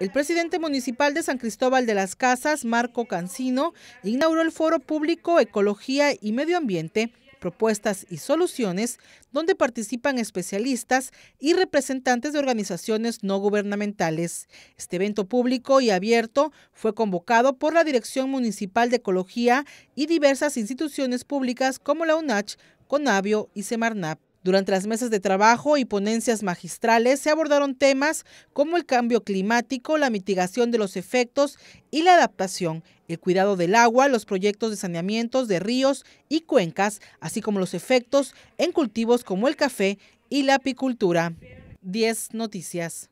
El presidente municipal de San Cristóbal de las Casas, Marco Cancino, inauguró el foro público Ecología y Medio Ambiente, Propuestas y Soluciones, donde participan especialistas y representantes de organizaciones no gubernamentales. Este evento público y abierto fue convocado por la Dirección Municipal de Ecología y diversas instituciones públicas como la UNACH, Conavio y Semarnap. Durante las mesas de trabajo y ponencias magistrales se abordaron temas como el cambio climático, la mitigación de los efectos y la adaptación, el cuidado del agua, los proyectos de saneamientos de ríos y cuencas, así como los efectos en cultivos como el café y la apicultura. 10 Noticias.